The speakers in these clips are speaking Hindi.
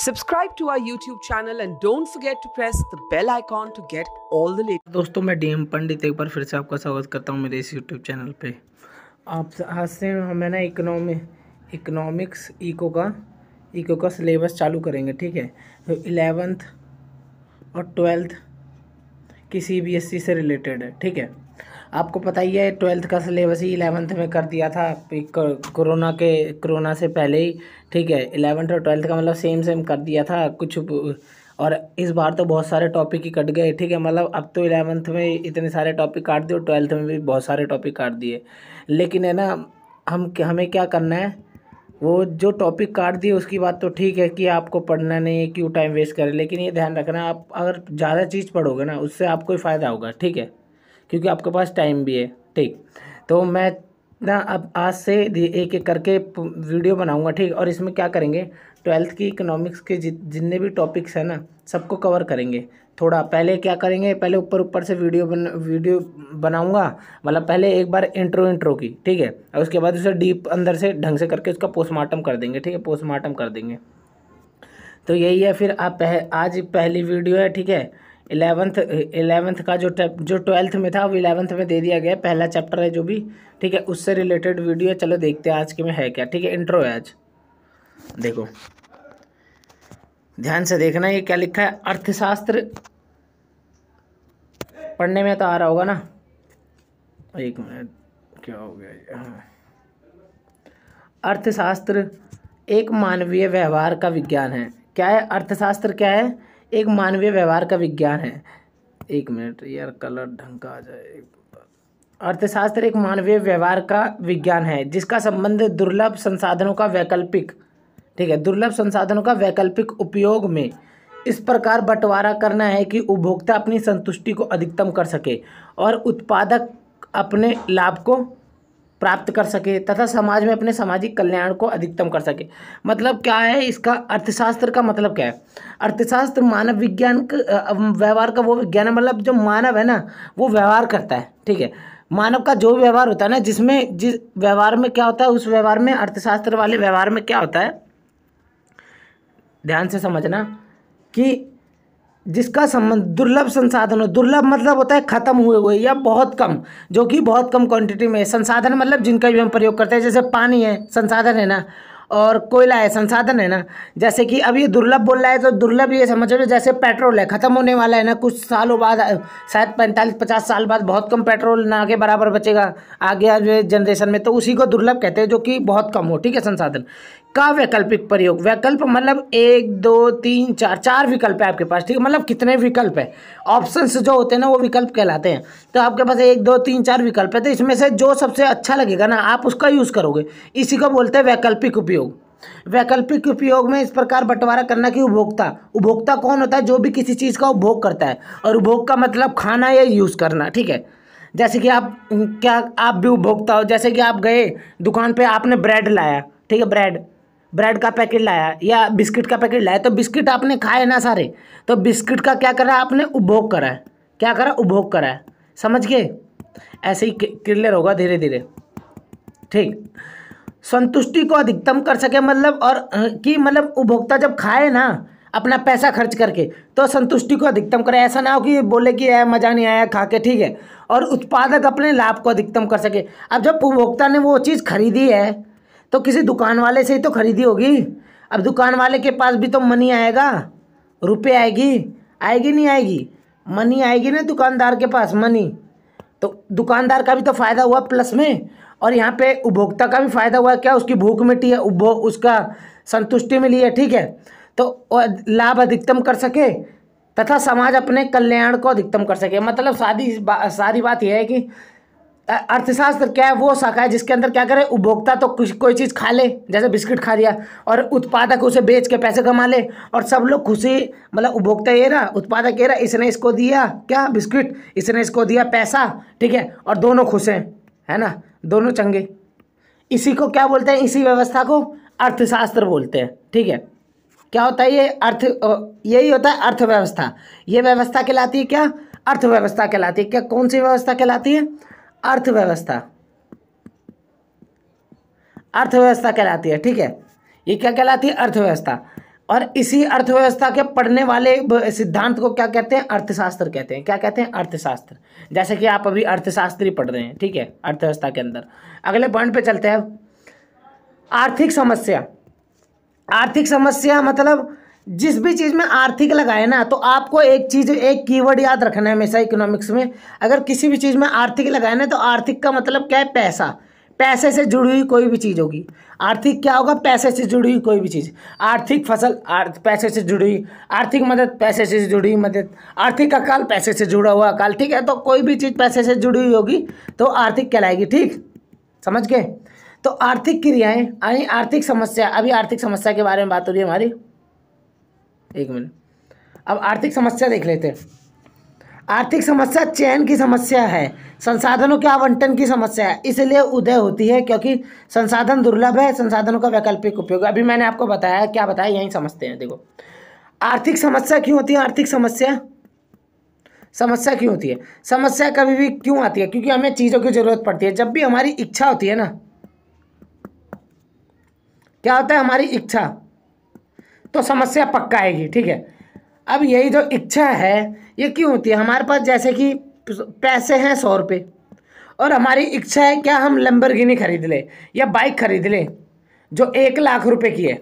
Subscribe to our YouTube channel and don't forget to press the bell icon to get all the latest. दोस्तों मैं डीएम पंडित एक बार फिर से आपका स्वागत करता हूँ मेरे इस यूट्यूब चैनल पे आप आज से हमें ना इकोनॉमिक इकोनॉमिक्स इको का इको का सिलेबस चालू करेंगे ठीक है तो इलेवेंथ और ट्वेल्थ की सी बी एस सी से रिलेटेड है ठीक है आपको पता ही है ट्वेल्थ का सिलेबस ही इलेवंथ में कर दिया था कोरोना के कोरोना से पहले ही ठीक है इलेवंथ और ट्वेल्थ का मतलब सेम सेम कर दिया था कुछ और इस बार तो बहुत सारे टॉपिक ही कट गए ठीक है मतलब अब तो इलेवंथ में इतने सारे टॉपिक काट दिए और ट्वेल्थ में भी बहुत सारे टॉपिक काट दिए लेकिन है ना हम हमें क्या करना है वो जो टॉपिक काट दिए उसकी बात तो ठीक है कि आपको पढ़ना नहीं है क्यों टाइम वेस्ट करें लेकिन ये ध्यान रखना आप अगर ज़्यादा चीज़ पढ़ोगे ना उससे आपको ही फ़ायदा होगा ठीक है क्योंकि आपके पास टाइम भी है ठीक तो मैं ना अब आज से एक एक करके वीडियो बनाऊंगा ठीक और इसमें क्या करेंगे ट्वेल्थ की इकोनॉमिक्स के जितने भी टॉपिक्स हैं ना सबको कवर करेंगे थोड़ा पहले क्या करेंगे पहले ऊपर ऊपर से वीडियो बन वीडियो बनाऊंगा मतलब पहले एक बार इंट्रो इंट्रो की ठीक है और उसके बाद उसे डीप अंदर से ढंग से करके उसका पोस्टमार्टम कर देंगे ठीक है पोस्टमार्टम कर देंगे तो यही है फिर आप पह, आज पहली वीडियो है ठीक है इलेवंथ इलेवंथ का जो जो ट्वेल्थ में था वो इलेवंथ में दे दिया गया पहला चैप्टर है जो भी ठीक है उससे रिलेटेड वीडियो है चलो देखते हैं आज के में है क्या ठीक है इंट्रो है आज देखो ध्यान से देखना ये क्या लिखा है अर्थशास्त्र पढ़ने में तो आ रहा होगा ना एक मिनट क्या हो गया हाँ अर्थशास्त्र एक मानवीय व्यवहार का विज्ञान है क्या है अर्थशास्त्र क्या है एक मानवीय व्यवहार का विज्ञान है एक मिनट यार कलर ढंग का आ जाए अर्थशास्त्र एक मानवीय व्यवहार का विज्ञान है जिसका संबंध दुर्लभ संसाधनों का वैकल्पिक ठीक है दुर्लभ संसाधनों का वैकल्पिक उपयोग में इस प्रकार बंटवारा करना है कि उपभोक्ता अपनी संतुष्टि को अधिकतम कर सके और उत्पादक अपने लाभ को प्राप्त कर सके तथा समाज में अपने सामाजिक कल्याण को अधिकतम कर सके मतलब क्या है इसका अर्थशास्त्र का मतलब क्या है अर्थशास्त्र मानव विज्ञान व्यवहार का वो विज्ञान है मतलब जो मानव है ना वो व्यवहार करता है ठीक है मानव का जो व्यवहार होता है ना जिसमें जिस व्यवहार में क्या होता है उस व्यवहार में अर्थशास्त्र वाले व्यवहार में क्या होता है ध्यान से समझना कि जिसका संबंध दुर्लभ संसाधन हो दुर्लभ मतलब होता है ख़त्म हुए हुए या बहुत कम जो कि बहुत कम क्वांटिटी में संसाधन मतलब जिनका भी हम प्रयोग करते हैं जैसे पानी है संसाधन है ना और कोयला है संसाधन है ना जैसे कि अब ये दुर्लभ बोल रहा है तो दुर्लभ ये समझ लो जैसे पेट्रोल है ख़त्म होने वाला है ना कुछ सालों बाद शायद पैंतालीस पचास साल बाद बहुत कम पेट्रोल ना आगे बराबर बचेगा आगे आगे जनरेशन में तो उसी को दुर्लभ कहते हैं जो कि बहुत कम हो ठीक है संसाधन का वैकल्पिक प्रयोग वैकल्प मतलब एक दो तीन चार चार विकल्प है आपके पास ठीक है मतलब कितने विकल्प है ऑप्शन जो होते हैं ना वो विकल्प कहलाते हैं तो आपके पास एक दो तीन चार विकल्प है तो इसमें से जो सबसे अच्छा लगेगा ना आप उसका यूज़ करोगे इसी को बोलते हैं वैकल्पिक उपयोग वैकल्पिक उपयोग में इस प्रकार बंटवारा करना कि उपभोक्ता उपभोक्ता कौन होता है जो भी किसी चीज़ का उपभोग करता है और उपभोग का मतलब खाना या यूज़ करना ठीक है जैसे कि आप क्या आप भी उपभोक्ता हो जैसे कि आप गए दुकान पे आपने ब्रेड लाया ठीक है ब्रेड ब्रेड का पैकेट लाया या बिस्किट का पैकेट लाया तो बिस्किट आपने खाए ना सारे तो बिस्किट का क्या करा आपने उपभोग करा है क्या करा उपभोग करा है समझ गए ऐसे ही क्लियर होगा धीरे धीरे ठीक संतुष्टि को अधिकतम कर सके मतलब और कि मतलब उपभोक्ता जब खाए ना अपना पैसा खर्च करके तो संतुष्टि को अधिकतम करें ऐसा ना हो कि बोले कि यह मज़ा नहीं आया खा के ठीक है और उत्पादक अपने लाभ को अधिकतम कर सके अब जब उपभोक्ता ने वो चीज़ खरीदी है तो किसी दुकान वाले से ही तो खरीदी होगी अब दुकान वाले के पास भी तो मनी आएगा रुपये आएगी आएगी नहीं आएगी मनी आएगी ना दुकानदार के पास मनी तो दुकानदार का भी तो फ़ायदा हुआ प्लस में और यहाँ पे उपभोक्ता का भी फ़ायदा हुआ क्या उसकी भूख मिटी है उपभोग उसका संतुष्टि मिली है ठीक है तो लाभ अधिकतम कर सके तथा समाज अपने कल्याण को अधिकतम कर सके मतलब सारी बा, सारी बात यह है कि अर्थशास्त्र क्या है वो शाखा है जिसके अंदर क्या करे उपभोक्ता तो कुछ कोई चीज़ खा ले जैसे बिस्किट खा लिया और उत्पादक उसे बेच के पैसे कमा ले और सब लोग खुशी मतलब उपभोक्ता ये रहा उत्पादक ये रहा इसने इसको दिया क्या बिस्किट इसने इसको दिया पैसा ठीक है और दोनों खुश हैं है ना दोनों चंगे इसी को क्या बोलते हैं इसी व्यवस्था को अर्थशास्त्र बोलते हैं ठीक है क्या होता है ये अर्थ यही होता है अर्थव्यवस्था ये व्यवस्था कहलाती है क्या अर्थव्यवस्था कहलाती है क्या कौन सी व्यवस्था कहलाती है अर्थव्यवस्था अर्थव्यवस्था कहलाती है ठीक है ये क्या कहलाती है अर्थव्यवस्था और इसी अर्थव्यवस्था के पढ़ने वाले सिद्धांत को क्या कहते हैं अर्थशास्त्र कहते हैं क्या कहते हैं अर्थशास्त्र जैसे कि आप अभी अर्थशास्त्री पढ़ रहे हैं ठीक है अर्थव्यवस्था के अंदर अगले पॉइंट पे चलते हैं आर्थिक समस्या आर्थिक समस्या मतलब जिस भी चीज़ में आर्थिक लगाए ना तो आपको एक चीज़ एक कीवर्ड याद रखना है हमेशा इकोनॉमिक्स में अगर किसी भी चीज़ में आर्थिक लगाए ना तो आर्थिक का मतलब क्या है पैसा पैसे से जुड़ी हुई कोई भी चीज़ होगी आर्थिक क्या होगा पैसे से जुड़ी हुई कोई भी चीज़ आर्थिक फसल आर्थ, पैसे से जुड़ी हुई आर्थिक मदद पैसे से जुड़ी हुई मदद आर्थिक अकाल पैसे से जुड़ा हुआ अकाल ठीक है तो कोई भी चीज़ पैसे से जुड़ी हुई होगी तो आर्थिक कहलाएगी ठीक समझ गए तो आर्थिक क्रियाएँ यानी आर्थिक समस्या अभी आर्थिक समस्या के बारे में बात हो रही है हमारी एक मिनट अब आर्थिक समस्या देख लेते हैं आर्थिक समस्या चयन की समस्या है संसाधनों के आवंटन की समस्या है इसलिए उदय होती है क्योंकि संसाधन दुर्लभ है संसाधनों का वैकल्पिक उपयोग अभी मैंने आपको बताया क्या बताया यहीं समझते हैं देखो आर्थिक समस्या क्यों होती है आर्थिक समस्या समस्या क्यों होती है समस्या कभी भी क्यों आती है क्योंकि हमें चीज़ों की ज़रूरत पड़ती है जब भी हमारी इच्छा होती है ना क्या होता है हमारी इच्छा तो समस्या पक्का आएगी ठीक है अब यही जो इच्छा है ये क्यों होती है हमारे पास जैसे कि पैसे हैं सौ रुपये और हमारी इच्छा है क्या हम लंबरगिनी खरीद लें या बाइक खरीद लें जो एक लाख रुपए की है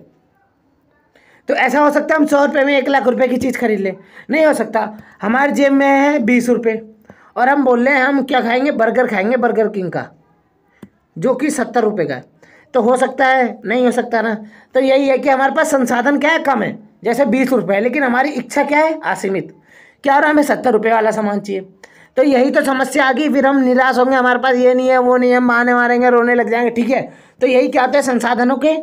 तो ऐसा हो सकता है हम सौ रुपये में एक लाख रुपए की चीज़ खरीद लें नहीं हो सकता हमारे जेब में है बीस रुपये और हम बोल रहे हैं हम क्या खाएंगे बर्गर खाएंगे बर्गर किंग का जो कि सत्तर रुपये का है तो हो सकता है नहीं हो सकता ना तो यही है कि हमारे पास संसाधन क्या है कम है जैसे बीस रुपये लेकिन हमारी इच्छा क्या है असीमित क्या और हमें सत्तर रुपये वाला सामान चाहिए तो यही तो समस्या आ गई फिर हम निराश होंगे हमारे पास ये नहीं है वो नहीं है माने मारेंगे रोने लग जाएंगे ठीक है तो यही क्या होता है संसाधनों के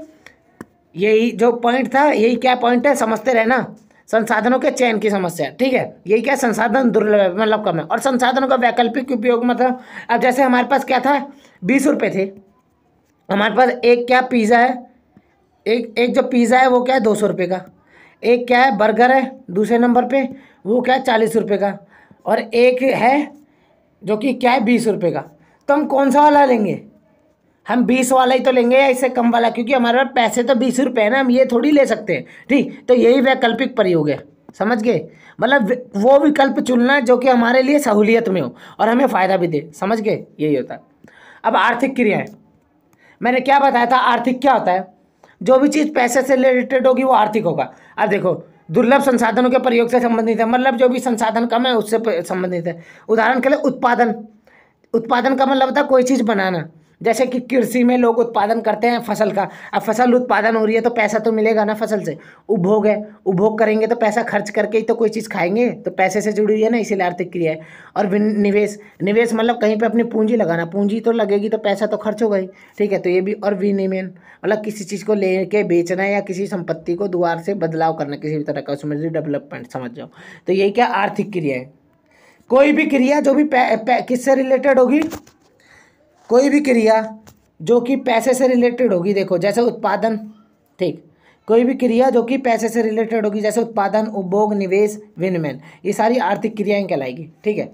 यही जो पॉइंट था यही क्या पॉइंट है समझते रहना संसाधनों के चयन की समस्या ठीक है यही क्या संसाधन दुर्लभ मतलब कम है और संसाधनों का वैकल्पिक उपयोग मतलब अब जैसे हमारे पास क्या था बीस रुपये थे हमारे पास एक क्या पिज़्ज़ा है एक एक जो पिज़्ज़ा है वो क्या है दो सौ रुपये का एक क्या है बर्गर है दूसरे नंबर पे वो क्या है चालीस रुपये का और एक है जो कि क्या है बीस रुपये का तो हम कौन सा वाला लेंगे हम बीस वाला ही तो लेंगे या इससे कम वाला क्योंकि हमारे पास पैसे तो बीस रुपये है ना हम ये थोड़ी ले सकते हैं ठीक तो यही वैकल्पिक प्रयोग है समझ गए मतलब वो विकल्प चुनना जो कि हमारे लिए सहूलियत में हो और हमें फ़ायदा भी दे समझ गए यही होता है अब आर्थिक क्रियाएँ मैंने क्या बताया था आर्थिक क्या होता है जो भी चीज़ पैसे से रिलेटेड होगी वो आर्थिक होगा अब देखो दुर्लभ संसाधनों के प्रयोग से संबंधित है मतलब जो भी संसाधन कम है उससे संबंधित है उदाहरण के लिए उत्पादन उत्पादन का मतलब होता है कोई चीज़ बनाना जैसे कि कृषि में लोग उत्पादन करते हैं फसल का अब फसल उत्पादन हो रही है तो पैसा तो मिलेगा ना फसल से उपभोग है उपभोग करेंगे तो पैसा खर्च करके ही तो कोई चीज़ खाएंगे तो पैसे से जुड़ी हुई है ना इसीलिए आर्थिक क्रिया है और निवेश निवेश मतलब कहीं पर अपनी पूंजी लगाना पूंजी तो लगेगी तो पैसा तो खर्च होगा ही ठीक है तो ये भी और विनिमयन मतलब किसी चीज़ को ले के बेचना या किसी संपत्ति को दोबारा से बदलाव करना किसी भी तरह का उसमें डेवलपमेंट समझ जाओ तो यही क्या आर्थिक क्रिया है कोई भी क्रिया जो भी किससे रिलेटेड होगी कोई भी क्रिया जो कि पैसे से रिलेटेड होगी देखो जैसे उत्पादन ठीक कोई भी क्रिया जो कि पैसे से रिलेटेड होगी जैसे उत्पादन उपभोग निवेश विनिमय ये सारी आर्थिक क्रियाएं कहलाएगी ठीक है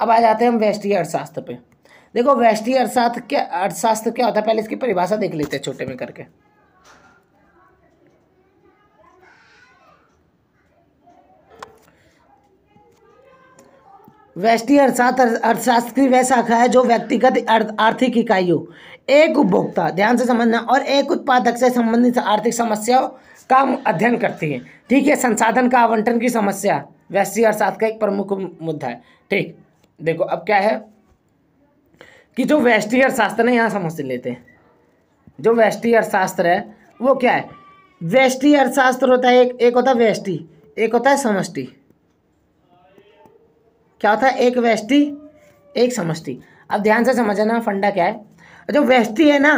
अब आ जाते हैं हम वैष्टीय अर्थशास्त्र पे देखो वैष्टीय अर्थशास्त्र क्या अर्थशास्त्र क्या होता है पहले इसकी परिभाषा देख लेते हैं छोटे में करके व्यष्टि अर्थशास्त्र अर्थशास्त्र की वह शाखा है जो व्यक्तिगत आर्थिक इकाइयों एक उपभोक्ता ध्यान से समझना और एक उत्पादक से संबंधित आर्थिक समस्याओं का अध्ययन करती है ठीक है संसाधन का आवंटन की समस्या वैश्विक अर्थशास्त्र का एक प्रमुख मुद्दा है ठीक देखो अब क्या है कि जो व्यष्टि अर्थशास्त्र है यहाँ समझ लेते हैं जो व्यष्टि अर्थशास्त्र है वो क्या है व्यष्टि अर्थशास्त्र होता है एक एक होता है व्यष्टि एक होता है समष्टि क्या होता है एक वैष्टि एक समष्टि अब ध्यान से समझना फंडा क्या है जो वैष्टि है ना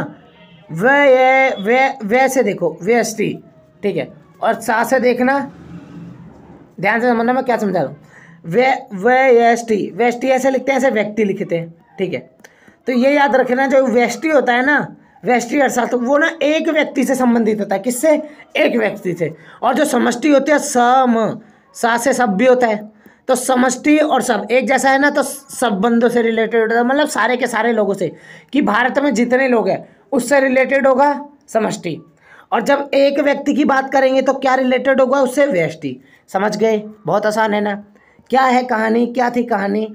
वे ये वे वैसे देखो वेस्टी ठीक है और सा से देखना ध्यान से समझना मैं क्या समझा रहा हूँ वे वेस्टी वेस्टी ऐसे लिखते हैं ऐसे व्यक्ति लिखते हैं ठीक है तो ये याद रखना जो वैष्टि होता है ना वैष्टि अर्थात वो ना एक व्यक्ति से संबंधित होता है किससे एक व्यक्ति से और जो समष्टि होती है सम सा से सब भी होता है तो समष्टि और सब एक जैसा है ना तो सब बंदों से रिलेटेड है मतलब सारे के सारे लोगों से कि भारत में जितने लोग हैं उससे रिलेटेड होगा समष्टि और जब एक व्यक्ति की बात करेंगे तो क्या रिलेटेड होगा उससे व्यष्टि समझ गए बहुत आसान है ना क्या है कहानी क्या थी कहानी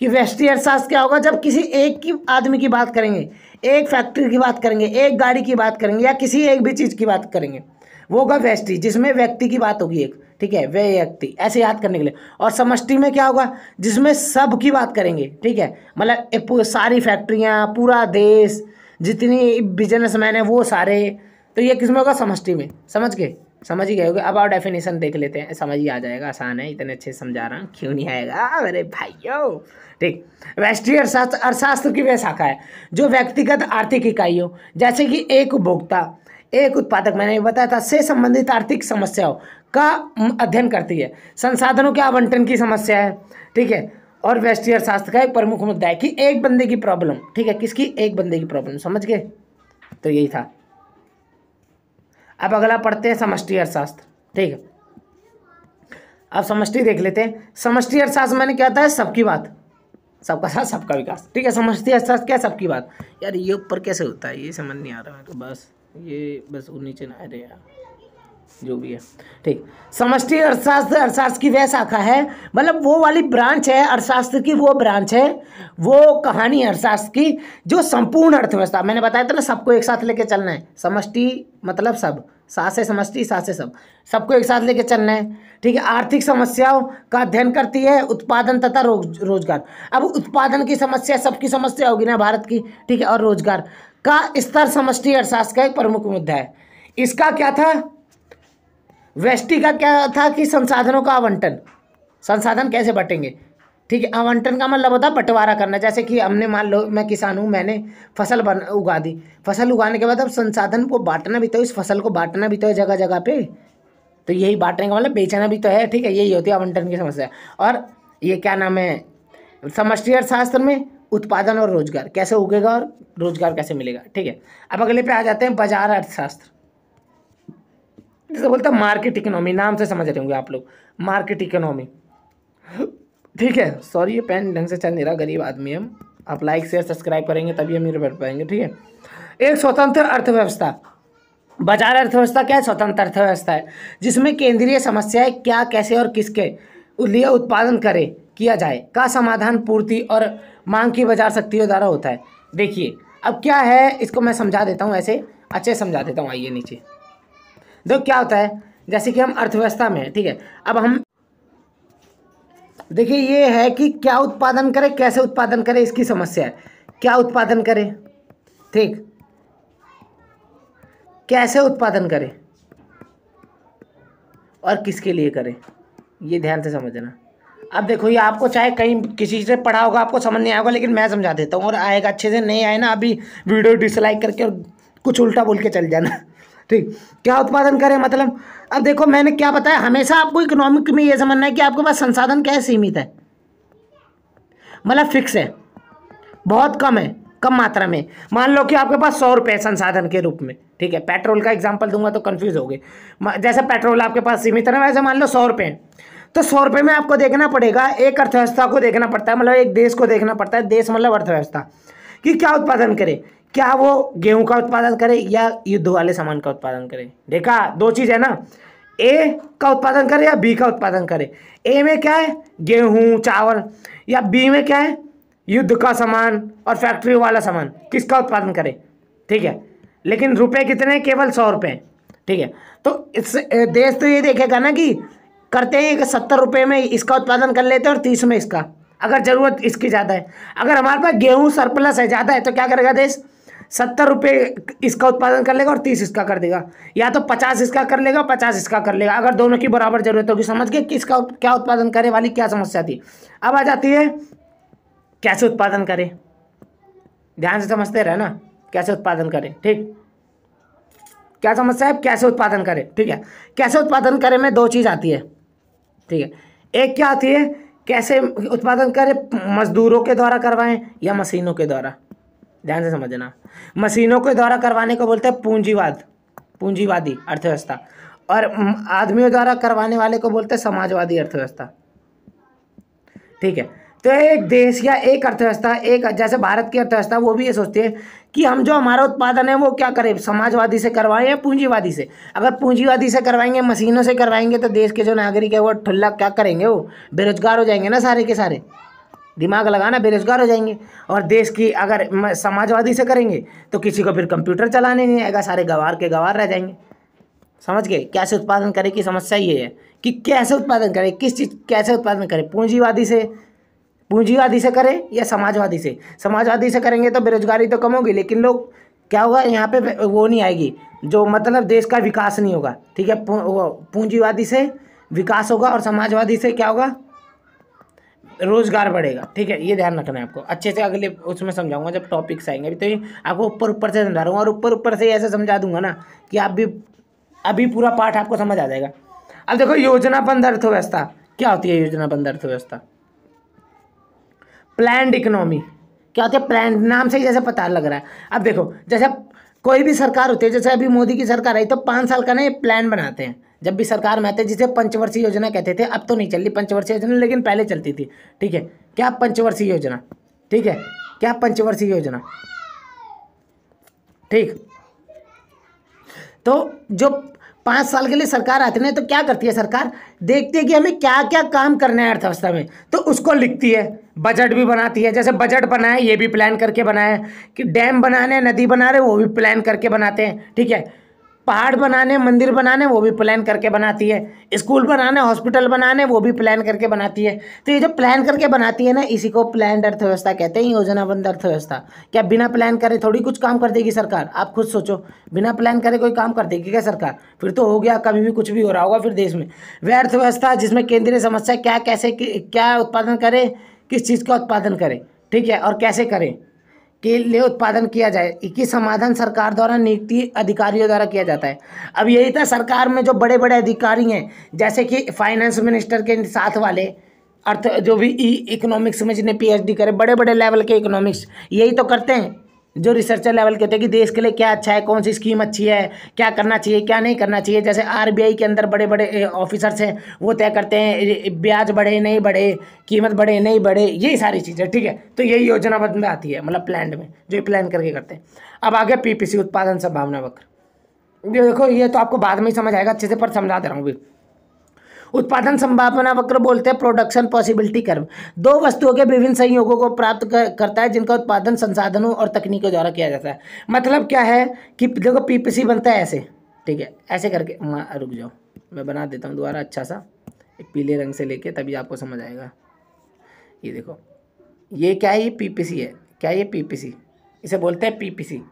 कि व्यष्टि अर्थशास्त्र क्या होगा जब किसी एक की आदमी की बात करेंगे एक फैक्ट्री की बात करेंगे एक गाड़ी की बात करेंगे या किसी एक भी चीज़ की बात करेंगे वो होगा व्यष्टि जिसमें व्यक्ति की बात होगी एक ठीक है व्यक्ति ऐसे याद करने के लिए और समष्टि में क्या होगा जिसमें सब की बात करेंगे ठीक है मतलब सारी फैक्ट्रियाँ पूरा देश जितनी बिजनेस मैन है वो सारे तो ये किस में होगा समष्टि में समझ के समझ ही गए होगे अब आप डेफिनेशन देख लेते हैं समझ ही आ जाएगा आसान है इतने अच्छे समझा रहा हूँ क्यों नहीं आएगा अरे भाइयों ठीक राष्ट्रीय अर्थशास्त्र अर्थशास्त्र की वह शाखा है जो व्यक्तिगत आर्थिक इकाइयों जैसे कि एक उपभोक्ता एक उत्पादक मैंने बताया था से संबंधित आर्थिक समस्याओं का अध्ययन करती है संसाधनों के आवंटन की समस्या है ठीक है और वेस्टियर शास्त्र का एक प्रमुख मुद्दा है कि एक बंदे की प्रॉब्लम ठीक है किसकी एक बंदे की प्रॉब्लम समझ गए तो यही था अब अगला पढ़ते हैं समष्टि अर्थशास्त्र ठीक है अब समष्टि देख लेते हैं समष्टि अर्थशास्त्र मैंने क्या था सबकी बात सबका साथ सबका विकास ठीक है समष्टि अर्थशास्त्र क्या सबकी बात यार ये ऊपर कैसे होता है ये समझ नहीं आ रहा मेरे को बस ये बस नीचे ना अरे यार जो भी है ठीक समष्टि अर्थशास्त्र अर्थशास्त्र की वह शाखा है मतलब वो वाली ब्रांच है अर्थशास्त्र की वो ब्रांच है वो कहानी है अर्थशास्त्र की जो संपूर्ण अर्थव्यवस्था मैंने बताया था ना सबको एक साथ लेके चलना है समष्टि मतलब सब सासे समष्टि सासे सब सबको एक साथ लेके चलना है ठीक है आर्थिक समस्याओं का अध्ययन करती है उत्पादन तथा रोज रोजगार अब उत्पादन की समस्या सबकी समस्या होगी ना भारत की ठीक है और रोजगार का स्तर समष्टि अर्थशास्त्र का एक प्रमुख मुद्दा है इसका क्या था वेस्टी का क्या था कि संसाधनों का आवंटन संसाधन कैसे बटेंगे ठीक है आवंटन का मतलब होता है बंटवारा करना जैसे कि हमने मान लो मैं किसान हूँ मैंने फसल बन उगा दी फसल उगाने के बाद अब संसाधन को बांटना भी तो इस फसल को बांटना भी तो है जगह जगह पे तो यही बांटने का मतलब बेचना भी तो है ठीक है यही होती है आवंटन की समस्या और ये क्या नाम है समष्टि अर्थशास्त्र में उत्पादन और रोजगार कैसे उगेगा और रोजगार कैसे मिलेगा ठीक है अब अगले पे आ जाते हैं बाजार अर्थशास्त्र इसको बोलते हैं मार्केट इकोनॉमी नाम से समझ रहे होंगे आप लोग मार्केट इकोनॉमी ठीक है सॉरी ये पेन ढंग से चल नहीं रहा गरीब आदमी हम आप लाइक शेयर सब्सक्राइब करेंगे तभी हम बढ़ पाएंगे ठीक है एक स्वतंत्र अर्थव्यवस्था बाजार अर्थव्यवस्था क्या है स्वतंत्र अर्थव्यवस्था है जिसमें केंद्रीय समस्याएं क्या कैसे और किसके लिए उत्पादन करे किया जाए का समाधान पूर्ति और मांग की बाजार शक्तियों द्वारा होता है देखिए अब क्या है इसको मैं समझा देता हूँ ऐसे अच्छे समझा देता हूँ आइए नीचे देखो क्या होता है जैसे कि हम अर्थव्यवस्था में ठीक है अब हम देखिए ये है कि क्या उत्पादन करें कैसे उत्पादन करें इसकी समस्या है क्या उत्पादन करें ठीक कैसे उत्पादन करें और किसके लिए करें ये ध्यान से समझना अब देखो ये आपको चाहे कहीं किसी से पढ़ा होगा आपको समझ नहीं आएगा लेकिन मैं समझा देता हूँ और आएगा अच्छे से नहीं आए ना अभी वीडियो डिसलाइक करके और कुछ उल्टा बोल के चल जाना ठीक क्या उत्पादन करें मतलब अब देखो मैंने क्या बताया हमेशा आपको इकोनॉमिक में ये समझना है कि आपके पास संसाधन क्या है सीमित है मतलब फिक्स है बहुत कम है कम मात्रा में मान लो कि आपके पास सौ रुपये संसाधन के रूप में ठीक है पेट्रोल का एग्जाम्पल दूंगा तो कन्फ्यूज हो गए जैसे पेट्रोल आपके पास सीमित है वैसे मान लो सौ रुपये तो सौ रुपये में आपको देखना पड़ेगा एक अर्थव्यवस्था को देखना पड़ता है मतलब एक देश को देखना पड़ता है देश मतलब अर्थव्यवस्था कि क्या उत्पादन करे क्या वो गेहूं का उत्पादन करे या युद्ध वाले सामान का उत्पादन करे देखा दो चीज़ है ना ए का उत्पादन करे या बी का उत्पादन करे ए में क्या है गेहूं चावल या बी में क्या है युद्ध का सामान और फैक्ट्री वाला सामान किसका उत्पादन करे ठीक है लेकिन रुपए कितने केवल सौ रुपये ठीक है तो इस देश तो ये देखेगा ना कि करते हैं कि सत्तर रुपये में इसका उत्पादन कर लेते हैं और तीस में इसका अगर ज़रूरत इसकी ज़्यादा है अगर हमारे पास गेहूँ सरप्लस है ज़्यादा है तो क्या करेगा देश सत्तर रुपये इसका उत्पादन कर लेगा और तीस इसका कर देगा या तो पचास इसका कर लेगा पचास इसका कर लेगा अगर दोनों की बराबर जरूरत होगी समझ गए कि इसका क्या उत्पादन करे वाली क्या समस्या थी अब आ जाती है कैसे उत्पादन करें ध्यान से समझते रहे ना कैसे उत्पादन करें ठीक क्या समस्या है कैसे उत्पादन करें ठीक है कैसे उत्पादन करें में दो चीज़ आती है ठीक है एक क्या आती है कैसे उत्पादन करें मजदूरों के द्वारा करवाएं या मशीनों के द्वारा ध्यान से समझना मशीनों के द्वारा करवाने को बोलते हैं पूंजीवाद पूंजीवादी अर्थव्यवस्था और आदमियों द्वारा करवाने वाले को बोलते हैं समाजवादी अर्थव्यवस्था ठीक है तो एक देश या एक अर्थव्यवस्था एक जैसे भारत की अर्थव्यवस्था वो भी ये सोचती है कि हम जो हमारा उत्पादन है वो क्या करें समाजवादी से करवाएं या पूंजीवादी से अगर पूंजीवादी से करवाएंगे मशीनों से करवाएंगे तो देश के जो नागरिक है वो ठुल्ला क्या करेंगे वो बेरोजगार हो जाएंगे ना सारे के सारे दिमाग लगाना बेरोजगार हो जाएंगे और देश की अगर समाजवादी से करेंगे तो किसी को फिर कंप्यूटर चलाने नहीं आएगा सारे गवार के गवार रह जाएंगे समझ गए कैसे उत्पादन करें की समस्या ये है कि कैसे उत्पादन करें किस चीज़ कैसे उत्पादन करें पूंजीवादी से पूंजीवादी से करें या समाजवादी से समाजवादी से करेंगे तो बेरोजगारी तो कम होगी लेकिन लोग क्या होगा यहाँ पे वो नहीं आएगी जो मतलब देश का विकास नहीं होगा ठीक है पूंजीवादी से विकास होगा और समाजवादी से क्या होगा रोज़गार बढ़ेगा ठीक है ये ध्यान रखना है आपको अच्छे से अगले उसमें समझाऊंगा जब टॉपिक्स आएंगे अभी तो ये आपको ऊपर ऊपर से समझा रहा और ऊपर ऊपर से ऐसे समझा दूंगा ना कि आप भी अभी पूरा पाठ आपको समझ आ जाएगा अब देखो योजना बंद अर्थव्यवस्था क्या होती है योजना बंद अर्थव्यवस्था प्लैंड इकोनॉमी क्या होती है प्लैंड नाम से ही जैसे पता लग रहा है अब देखो जैसे कोई भी सरकार होती है जैसे अभी मोदी की सरकार आई तो पाँच साल का ना ये प्लान बनाते हैं जब भी सरकार में आते जिसे पंचवर्षीय योजना कहते थे अब तो नहीं चल रही पंचवर्षीय योजना लेकिन पहले चलती थी ठीक है क्या पंचवर्षीय योजना ठीक है क्या पंचवर्षीय योजना ठीक तो जो पाँच साल के लिए सरकार आती है तो क्या करती है सरकार देखती है कि हमें क्या क्या काम करना है अर्थव्यवस्था में तो उसको लिखती है बजट भी बनाती है जैसे बजट बनाए ये भी प्लान करके बनाए कि डैम बनाने नदी बना रहे वो भी प्लान करके बनाते हैं ठीक है पहाड़ बनाने मंदिर बनाने वो भी प्लान करके बनाती है स्कूल बनाने हॉस्पिटल बनाने वो भी प्लान करके बनाती है तो ये जो प्लान करके बनाती है ना इसी को प्लान अर्थव्यवस्था कहते हैं योजनाबंद अर्थव्यवस्था क्या बिना प्लान करे थोड़ी कुछ काम कर देगी सरकार आप खुद सोचो बिना प्लान करे कोई काम कर देगी क्या सरकार फिर तो हो गया कभी भी कुछ भी हो रहा होगा फिर देश में वह अर्थव्यवस्था जिसमें केंद्रीय समस्या क्या कैसे क्या उत्पादन करे किस चीज़ का उत्पादन करे ठीक है और कैसे करें के लिए उत्पादन किया जाए इसकी समाधान सरकार द्वारा नियुक्ति अधिकारियों द्वारा किया जाता है अब यही था सरकार में जो बड़े बड़े अधिकारी हैं जैसे कि फाइनेंस मिनिस्टर के साथ वाले अर्थ जो भी इकोनॉमिक्स में जिन्हें पीएचडी करे बड़े बड़े लेवल के इकोनॉमिक्स यही तो करते हैं जो रिसर्चर लेवल के होते हैं कि देश के लिए क्या अच्छा है कौन सी स्कीम अच्छी है क्या करना चाहिए क्या नहीं करना चाहिए जैसे आरबीआई के अंदर बड़े बड़े ऑफिसर्स हैं वो तय करते हैं ब्याज बढ़े नहीं बढ़े कीमत बढ़े नहीं बढ़े ये सारी चीज़ें ठीक है तो यही योजनाबद्ध में आती है मतलब प्लान में जो प्लान करके करते हैं अब आगे पी उत्पादन संभावना वक्र देखो ये तो आपको बाद में ही समझ आएगा अच्छे से पर समझा दे रहा हूँ भी उत्पादन संभावना वक्र बोलते हैं प्रोडक्शन पॉसिबिलिटी कर्व दो वस्तुओं के विभिन्न संयोगों को प्राप्त करता है जिनका उत्पादन संसाधनों और तकनीकों द्वारा किया जाता है मतलब क्या है कि देखो पीपीसी बनता है ऐसे ठीक है ऐसे करके वहाँ रुक जाओ मैं बना देता हूँ दोबारा अच्छा सा पीले रंग से लेके तभी आपको समझ आएगा ये देखो ये क्या है ये पीपीसी है क्या ये पीपीसी इसे बोलते हैं पीपीसी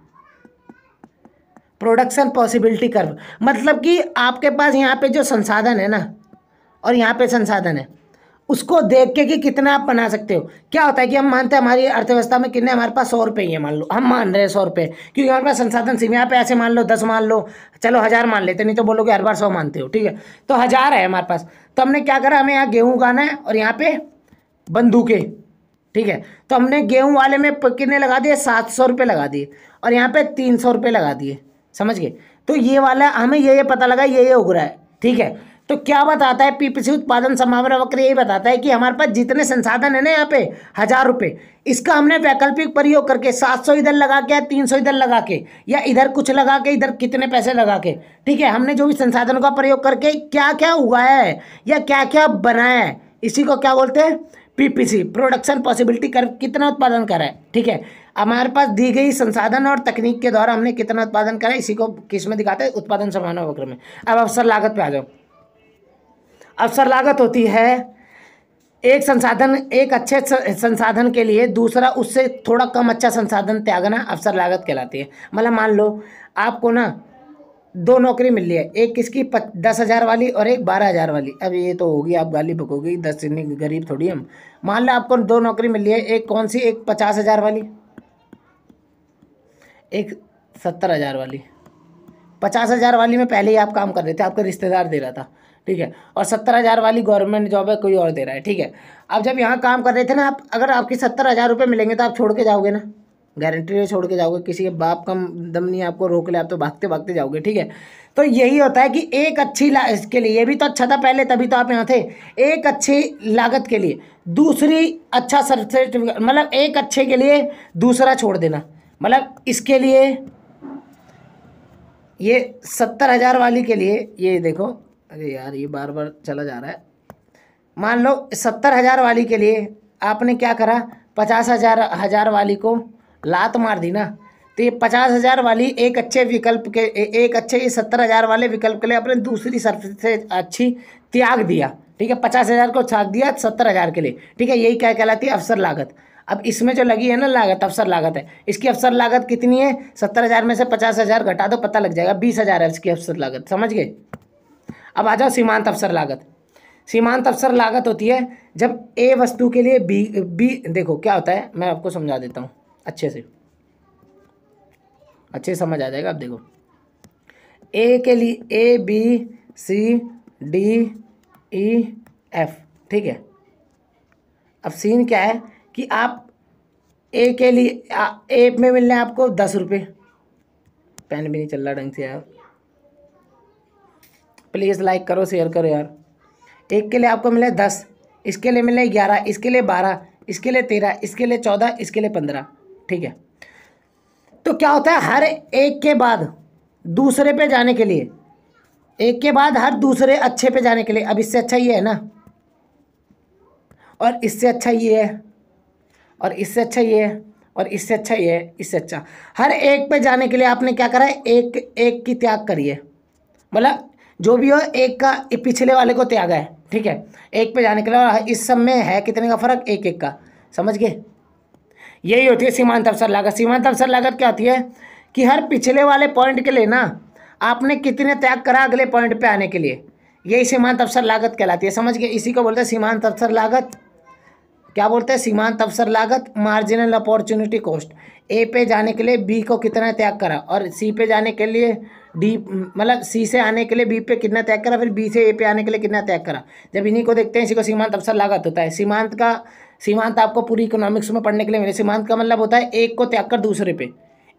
प्रोडक्शन पॉसिबिलिटी कर्व मतलब कि आपके पास यहाँ पे जो संसाधन है ना और यहाँ पे संसाधन है उसको देख के कि कितना आप बना सकते हो क्या होता है कि हम मानते हैं हमारी अर्थव्यवस्था में कितने हमारे पास सौ रुपये ही है मान लो हम मान रहे हैं सौ रुपये क्योंकि हमारे पास संसाधन सिर्फ यहाँ पे ऐसे मान लो दस मान लो चलो हज़ार मान लेते नहीं तो बोलोगे हर बार सौ मानते हो ठीक है तो हज़ार है हमारे पास तो हमने क्या करा हमें यहाँ गेहूँ उगाना है और यहाँ पे बंदूकें ठीक है तो हमने गेहूँ वाले में कितने लगा दिए सात सौ रुपये लगा दिए और यहाँ पर तीन सौ लगा दिए समझ गए तो ये वाला हमें ये ये पता लगा ये ये उग रहा है ठीक है तो क्या बताता है पीपीसी उत्पादन संभावना वक्र यही बताता है कि हमारे पास जितने संसाधन है ना यहाँ पे हजार रुपये इसका हमने वैकल्पिक प्रयोग करके सात सौ इधर लगा के या तीन सौ इधर लगा के या इधर कुछ लगा के इधर कितने पैसे लगा के ठीक है हमने जो भी संसाधनों का प्रयोग करके क्या क्या हुआ है या क्या क्या बनाया है इसी को क्या बोलते हैं पीपीसी प्रोडक्शन पॉसिबिलिटी कर कितना उत्पादन करा है ठीक है हमारे पास दी गई संसाधन और तकनीक के द्वारा हमने कितना उत्पादन करा है इसी को किस में दिखाते हैं उत्पादन संभावना वक्र में अब अवसर लागत पे आ जाओ अवसर लागत होती है एक संसाधन एक अच्छे संसाधन के लिए दूसरा उससे थोड़ा कम अच्छा संसाधन त्यागना अवसर लागत कहलाती है मतलब मान लो आपको ना दो नौकरी मिल रही है एक किसकी पच, दस हज़ार वाली और एक बारह हज़ार वाली अब ये तो होगी आप गाली बकोगी दस दिन गरीब थोड़ी हम मान लो आपको दो नौकरी मिल रही है एक कौन सी एक पचास हज़ार वाली एक सत्तर हज़ार वाली पचास हज़ार वाली में पहले ही आप काम कर रहे थे आपका रिश्तेदार दे रहा था ठीक है और सत्तर हज़ार वाली गवर्नमेंट जॉब है कोई और दे रहा है ठीक है आप जब यहाँ काम कर रहे थे ना आप अगर आपकी सत्तर हज़ार रुपये मिलेंगे तो आप छोड़ के जाओगे ना गारंटी में छोड़ के जाओगे किसी के बाप का दम नहीं आपको रोक ले आप तो भागते भागते जाओगे ठीक है तो यही होता है कि एक अच्छी ला इसके लिए ये भी तो अच्छा था पहले तभी तो आप यहाँ थे एक अच्छी लागत के लिए दूसरी अच्छा सर्टिफिकेट मतलब एक अच्छे के लिए दूसरा छोड़ देना मतलब इसके लिए ये सत्तर हज़ार वाली के लिए ये देखो अरे यार ये बार बार चला जा रहा है मान लो सत्तर हज़ार वाली के लिए आपने क्या करा पचास हज़ार हज़ार वाली को लात मार दी ना तो ये पचास हज़ार वाली एक अच्छे विकल्प के एक अच्छे ये सत्तर हज़ार वाले विकल्प के लिए अपने दूसरी सर्फ से अच्छी त्याग दिया ठीक है पचास हज़ार को छाग दिया सत्तर हज़ार के लिए ठीक है यही क्या कहलाती है अवसर लागत अब इसमें जो लगी है ना लागत अवसर लागत है इसकी अवसर लागत कितनी है सत्तर हज़ार में से पचास हज़ार घटा दो पता लग जाएगा बीस हज़ार है इसकी अवसर लागत समझ गए अब आ जाओ सीमांत अवसर लागत सीमांत अवसर लागत होती है जब ए वस्तु के लिए बी बी देखो क्या होता है मैं आपको समझा देता हूँ अच्छे से अच्छे समझ आ जाएगा आप देखो ए के लिए A B C D E F ठीक है अब सीन क्या है कि आप ए के लिए एप में मिलने आपको दस रुपये पेन भी नहीं चल रहा ढंग से यार प्लीज़ लाइक करो शेयर करो यार एक के लिए आपको मिले दस इसके लिए मिले ग्यारह इसके लिए बारह इसके लिए तेरह इसके लिए चौदह इसके लिए पंद्रह ठीक है तो क्या होता है हर एक के बाद दूसरे पे जाने के लिए एक के बाद हर दूसरे अच्छे पे जाने के लिए अब इससे अच्छा ये है ना और इससे अच्छा ये है और इससे अच्छा ये है और इससे अच्छा ये है इससे अच्छा हर एक पे जाने के लिए आपने क्या करा है एक एक की त्याग करिए मतलब जो भी हो एक का पिछले वाले को त्याग है ठीक है एक पे जाने के लिए और इस सब में है कितने का फ़र्क एक एक का समझ गए यही होती है सीमांत अवसर लागत सीमांत अवसर लागत क्या होती है कि हर पिछले वाले पॉइंट के लिए ना आपने कितने त्याग करा अगले पॉइंट पे आने के लिए यही सीमांत अवसर लागत कहलाती है समझ गए इसी को बोलते हैं सीमांत अवसर लागत क्या बोलते हैं सीमांत अवसर लागत मार्जिनल अपॉर्चुनिटी कॉस्ट ए पे जाने के लिए बी को कितना त्याग करा और सी पे जाने के लिए डी मतलब सी से आने के लिए बी पे कितना त्याग करा फिर बी से ए पे आने के लिए कितना त्याग करा जब इन्हीं को देखते हैं इसी को सीमांत अवसर लागत होता है सीमांत का सीमांत आपको पूरी इकोनॉमिक्स में पढ़ने के लिए मिले सीमांत का मतलब होता है एक को त्याग कर दूसरे पे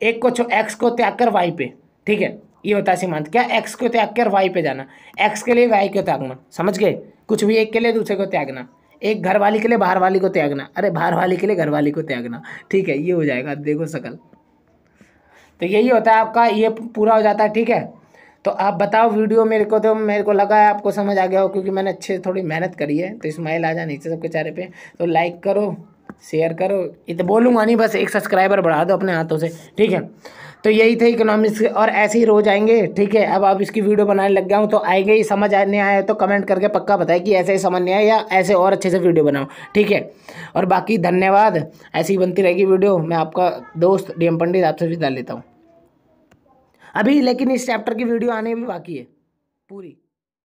एक को छो एक्स को त्याग कर वाई पे ठीक है ये होता है सीमांत क्या एक्स को त्याग कर वाई पे जाना एक्स के लिए वाई को त्यागना समझ गए कुछ भी एक के लिए दूसरे को त्यागना एक घर वाली के लिए बाहर वाली को त्यागना अरे बाहर वाली के लिए घर वाली को त्यागना ठीक है ये हो जाएगा देखो सकल तो यही होता है आपका ये पूरा हो जाता है ठीक है तो आप बताओ वीडियो मेरे को तो मेरे को लगा है आपको समझ आ गया हो क्योंकि मैंने अच्छे थोड़ी मेहनत करी है तो स्माइल आ जाए नीचे सबके चेहरे पे तो लाइक करो शेयर करो ये तो बोलूँगा नहीं बस एक सब्सक्राइबर बढ़ा दो अपने हाथों से ठीक है तो यही थे इकोनॉमिक्स और ऐसे ही रोज आएंगे ठीक है अब आप इसकी वीडियो बनाने लग गया हूँ तो आएंगे ही समझ आने आए तो कमेंट करके पक्का बताए कि ऐसे ही समझ नहीं आए या ऐसे और अच्छे से वीडियो बनाओ ठीक है और बाकी धन्यवाद ऐसी बनती रहेगी वीडियो मैं आपका दोस्त डी पंडित आपसे डाल लेता हूँ अभी लेकिन इस चैप्टर की वीडियो आने भी बाकी है पूरी